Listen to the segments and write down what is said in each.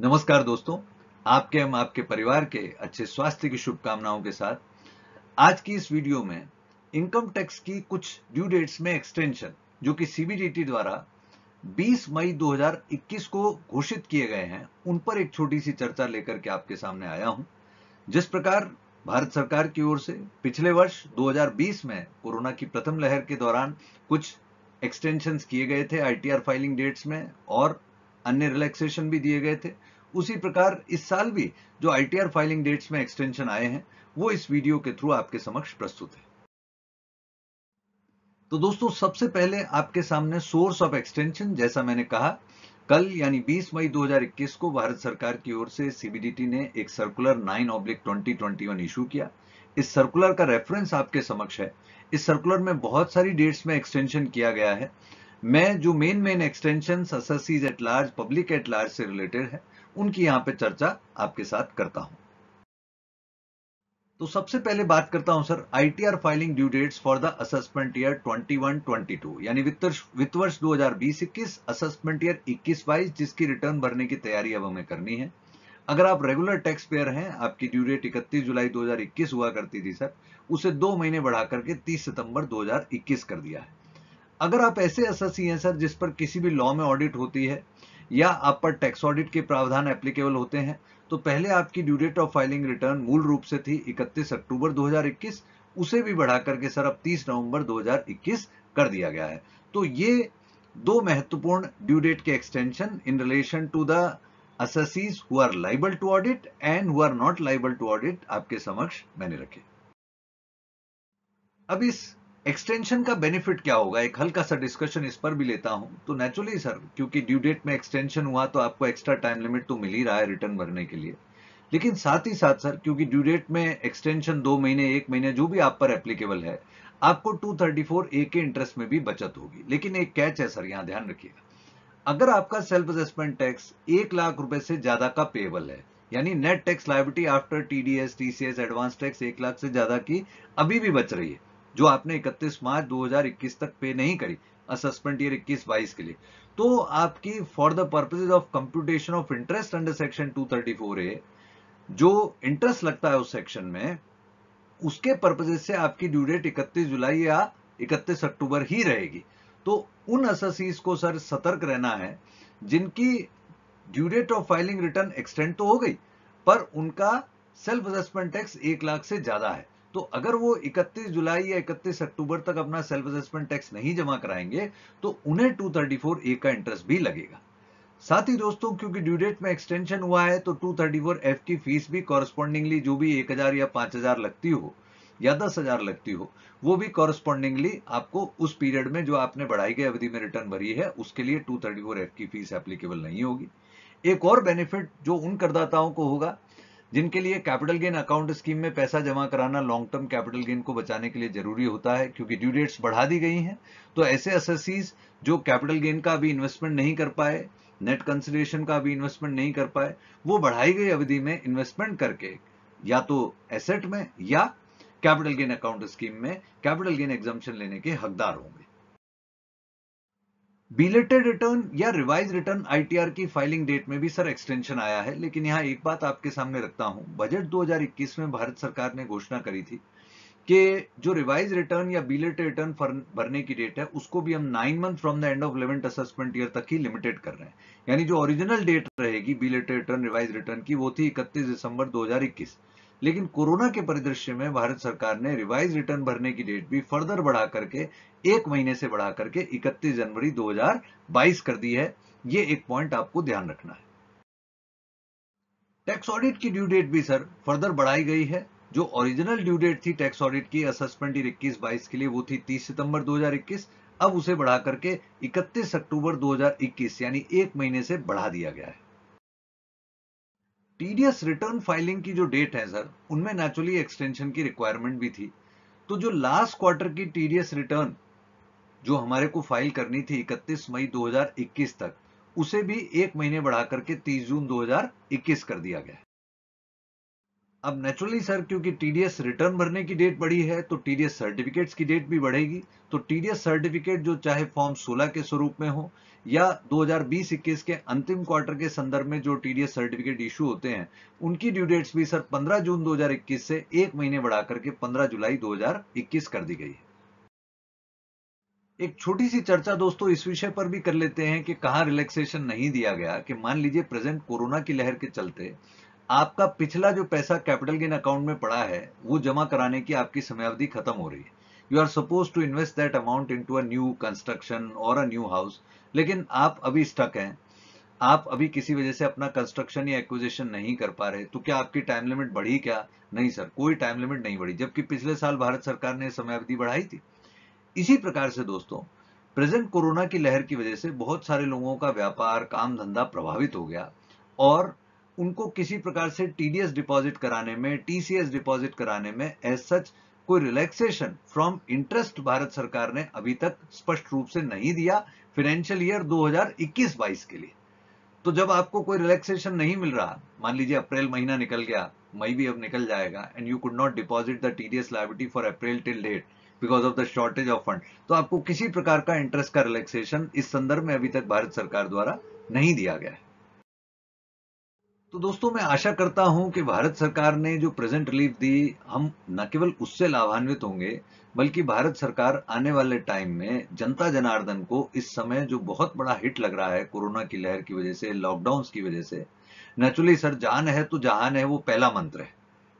नमस्कार दोस्तों आपके हम आपके परिवार के अच्छे स्वास्थ्य की शुभकामनाओं के साथ आज की इस वीडियो में इनकम टैक्स की कुछ ड्यू डेट्स में एक्सटेंशन जो कि सीबीडीटी द्वारा 20 मई 2021 को घोषित किए गए हैं उन पर एक छोटी सी चर्चा लेकर के आपके सामने आया हूं जिस प्रकार भारत सरकार की ओर से पिछले वर्ष 2020 में कोरोना की प्रथम लहर के दौरान कुछ एक्सटेंशन किए गए थे आईटीआर फाइलिंग डेट्स में और अन्य रिलैक्सेशन भी दिए गए थे उसी प्रकार इस साल भी जो आईटीआर फाइलिंग डेट्स में एक्सटेंशन आए हैं वो इस वीडियो के थ्रू आपके समक्ष प्रस्तुत है तो दोस्तों सबसे पहले आपके सामने सोर्स ऑफ एक्सटेंशन जैसा मैंने कहा कल यानी 20 मई 2021 को भारत सरकार की ओर से सीबीडीटी ने एक सर्कुलर 9 ऑब्लिक ट्वेंटी इशू किया इस सर्कुलर का रेफरेंस आपके समक्ष है इस सर्कुलर में बहुत सारी डेट्स में एक्सटेंशन किया गया है मैं जो main main extension assessees at large public at large से रिलेटेड है उनकी यहाँ पे चर्चा आपके साथ करता हूं तो सबसे पहले बात करता हूं sir ITR filing due dates for the assessment year 21-22 यानी वित्त वर्ष 2020-21 असेसमेंट ईयर 21-22 जिसकी रिटर्न भरने की तैयारी अब हमें करनी है अगर आप रेगुलर टैक्स पेयर हैं आपकी ड्यू डेट इकतीस जुलाई 2021 हुआ करती थी सर उसे दो महीने बढ़ा करके 30 सितंबर 2021 कर दिया है अगर आप ऐसे एसएससी हैं सर जिस पर किसी भी लॉ में ऑडिट होती है या आप पर टैक्स ऑडिट के प्रावधान एप्लीकेबल होते हैं तो पहले आपकी due date of filing return मूल रूप से थी 31 अक्टूबर 2021 उसे भी बढ़ा करके सर अब 30 नवंबर 2021 कर दिया गया है तो ये दो महत्वपूर्ण ड्यू डेट के extension in relation to the assessees who are liable to audit and who are not liable to audit आपके समक्ष मैंने रखे अब इस एक्सटेंशन का बेनिफिट क्या होगा एक हल्का सा डिस्कशन इस पर भी लेता हूं तो नेचुरली सर क्योंकि ड्यू डेट में एक्सटेंशन हुआ तो आपको एक्स्ट्रा टाइम लिमिट तो मिल ही रहा है रिटर्न भरने के लिए लेकिन साथ ही साथ सर क्योंकि ड्यू डेट में एक्सटेंशन दो महीने एक महीने जो भी आप पर एप्लीकेबल है आपको 234 ए के इंटरेस्ट में भी बचत होगी लेकिन एक कैच है सर यहाँ ध्यान रखिएगा अगर आपका सेल्फ असेसमेंट टैक्स एक लाख रुपए से ज्यादा का पेएबल है यानी net tax liability after TDS TCS advance tax एक लाख से ज्यादा की अभी भी बच रही है जो आपने 31 मार्च 2021 तक पे नहीं करी असेसमेंट ईयर 21 बाईस के लिए तो आपकी for the purposes of computation of interest under section 234 A जो इंटरेस्ट लगता है उस सेक्शन में उसके पर्पजेज से आपकी ड्यू डेट इकतीस जुलाई या इकतीस अक्टूबर ही रहेगी तो उन अससीज को सर सतर्क रहना है जिनकी due date of filing return extend तो हो गई पर उनका सेल्फ असेसमेंट टैक्स एक लाख से ज्यादा है तो अगर वो 31 जुलाई या 31 अक्टूबर तक अपना सेल्फ असेसमेंट टैक्स नहीं जमा कराएंगे तो उन्हें 234 ए का इंटरेस्ट भी लगेगा साथ ही दोस्तों क्योंकि ड्यू डेट में एक्सटेंशन हुआ है तो 234 एफ की फीस भी कॉरस्पॉन्डिंगली जो भी 1000 या 5000 लगती हो या दस हजार लगती हो वो भी कॉरस्पॉन्डिंगली आपको उस पीरियड में जो आपने बढ़ाई गई अवधि में रिटर्न भरी है उसके लिए टू थर्टी फोर एफ की फीस एप्लीकेबल नहीं होगी एक और बेनिफिट जो उन करदाताओं को होगा जिनके लिए कैपिटल गेन अकाउंट स्कीम में पैसा जमा कराना लॉन्ग टर्म कैपिटल गेन को बचाने के लिए जरूरी होता है क्योंकि ड्यू डेट्स बढ़ा दी गई हैं तो ऐसे एसएससीज जो कैपिटल गेन का अभी इन्वेस्टमेंट नहीं कर पाए नेट कंसिलेशन का अभी इन्वेस्टमेंट नहीं कर पाए वो बढ़ाई गई अवधि में इन्वेस्टमेंट करके या तो एसेट में या कैपिटल गेन अकाउंट स्कीम में कैपिटल गेन एग्जाम्पन लेने के हकदार होंगे बिलेटेड रिटर्न या रिवाइज रिटर्न आईटीआर की फाइलिंग डेट में भी सर एक्सटेंशन आया है लेकिन यहाँ एक बात आपके सामने रखता हूं बजट 2021 में भारत सरकार ने घोषणा करी थी कि जो रिवाइज रिटर्न या बिलेटेड रिटर्न भरने की डेट है उसको भी हम nine month from the end of eleventh assessment year तक ही लिमिटेड कर रहे हैं यानी जो ओरिजिनल डेट रहेगी बिलेटेड रिटर्न रिवाइज रिटर्न की वो थी इकतीस दिसंबर दो लेकिन कोरोना के परिदृश्य में भारत सरकार ने रिवाइज रिटर्न भरने की डेट भी फर्दर बढ़ा करके एक महीने से बढ़ा करके 31 जनवरी 2022 कर दी है ये एक पॉइंट आपको ध्यान रखना है टैक्स ऑडिट की ड्यू डेट भी सर फर्दर बढ़ाई गई है जो ओरिजिनल ड्यू डेट थी टैक्स ऑडिट की असेसमेंट ईयर इक्कीस बाईस के लिए वो थी 30 सितंबर 2021 अब उसे बढ़ा करके 31 अक्टूबर 2021 यानी एक महीने से बढ़ा दिया गया है टीडीएस रिटर्न फाइलिंग की जो डेट है सर उनमें नेचुरली एक्सटेंशन की रिक्वायरमेंट भी थी तो जो लास्ट क्वार्टर की टीडीएस रिटर्न जो हमारे को फाइल करनी थी 31 मई 2021 तक उसे भी एक महीने बढ़ाकर के 30 जून 2021 कर दिया गया अब नेचुरली सर क्योंकि टीडीएस रिटर्न भरने की डेट बढ़ी है तो टीडीएस सर्टिफिकेट्स की डेट भी बढ़ेगी तो टीडीएस सर्टिफिकेट जो चाहे फॉर्म 16 के स्वरूप में हो या 2020-21 के अंतिम क्वार्टर के संदर्भ में जो टीडीएस सर्टिफिकेट इशू होते हैं उनकी ड्यू डेट्स भी सर 15 जून 2021 से एक महीने बढ़ा करके 15 जुलाई 2021 कर दी गई है एक छोटी सी चर्चा दोस्तों इस विषय पर भी कर लेते हैं कि कहा रिलैक्सेशन नहीं दिया गया कि मान लीजिए प्रेजेंट कोरोना की लहर के चलते आपका पिछला जो पैसा कैपिटल गेन अकाउंट में पड़ा है वो जमा कराने की आपकी समयावधि खत्म हो रही है you are suppose to invest that amount into a construction और अ न्यू हाउस लेकिन आप अभी स्टक हैं आप अभी किसी वजह से अपना कंस्ट्रक्शन या एक्विजिशन नहीं कर पा रहे तो क्या आपकी टाइम लिमिट बढ़ी क्या नहीं सर कोई टाइम लिमिट नहीं बढ़ी जबकि पिछले साल भारत सरकार ने समयावधि बढ़ाई थी इसी प्रकार से दोस्तों प्रेजेंट कोरोना की लहर की वजह से बहुत सारे लोगों का व्यापार काम धंधा प्रभावित हो गया और उनको किसी प्रकार से टीडीएस डिपॉजिट कराने में टीसीएस डिपॉजिट कराने में एज सच कोई रिलैक्सेशन फ्रॉम इंटरेस्ट भारत सरकार ने अभी तक स्पष्ट रूप से नहीं दिया फाइनेंशियल ईयर 2021-22 के लिए तो जब आपको कोई रिलैक्सेशन नहीं मिल रहा मान लीजिए अप्रैल महीना निकल गया मई भी अब निकल जाएगा and you could not deposit the TDS liability for April till date because of the shortage of fund तो आपको किसी प्रकार का इंटरेस्ट का रिलैक्सेशन इस संदर्भ में अभी तक भारत सरकार द्वारा नहीं दिया गया है तो दोस्तों मैं आशा करता हूं कि भारत सरकार ने जो प्रेजेंट रिलीफ दी हम न केवल उससे लाभान्वित होंगे बल्कि भारत सरकार आने वाले टाइम में जनता जनार्दन को इस समय जो बहुत बड़ा हिट लग रहा है कोरोना की लहर की वजह से लॉकडाउन की वजह से नेचुरली सर जान है तो जहान है वो पहला मंत्र है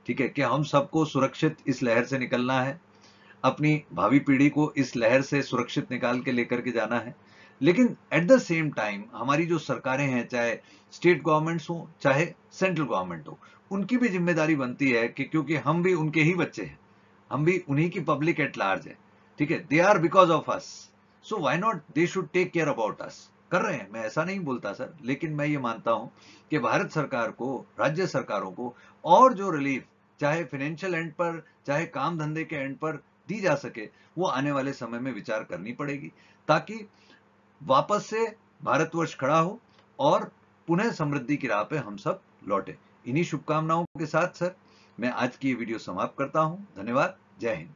ठीक है कि हम सबको सुरक्षित इस लहर से निकलना है अपनी भावी पीढ़ी को इस लहर से सुरक्षित निकाल के लेकर के जाना है लेकिन एट द सेम टाइम हमारी जो सरकारें हैं चाहे स्टेट गवर्नमेंट्स हो चाहे सेंट्रल गवर्नमेंट हो उनकी भी जिम्मेदारी बनती है कि क्योंकि हम भी उनके ही बच्चे हैं हम भी उन्हीं की पब्लिक एट लार्ज है ठीक है they are because of us so why not they should take care about us कर रहे हैं मैं ऐसा नहीं बोलता सर लेकिन मैं ये मानता हूं कि भारत सरकार को राज्य सरकारों को और जो रिलीफ चाहे फाइनेंशियल एंड पर चाहे काम धंधे के एंड पर दी जा सके वो आने वाले समय में विचार करनी पड़ेगी ताकि वापस से भारतवर्ष खड़ा हो और पुनः समृद्धि की राह पे हम सब लौटे इन्हीं शुभकामनाओं के साथ सर मैं आज की ये वीडियो समाप्त करता हूं धन्यवाद जय हिंद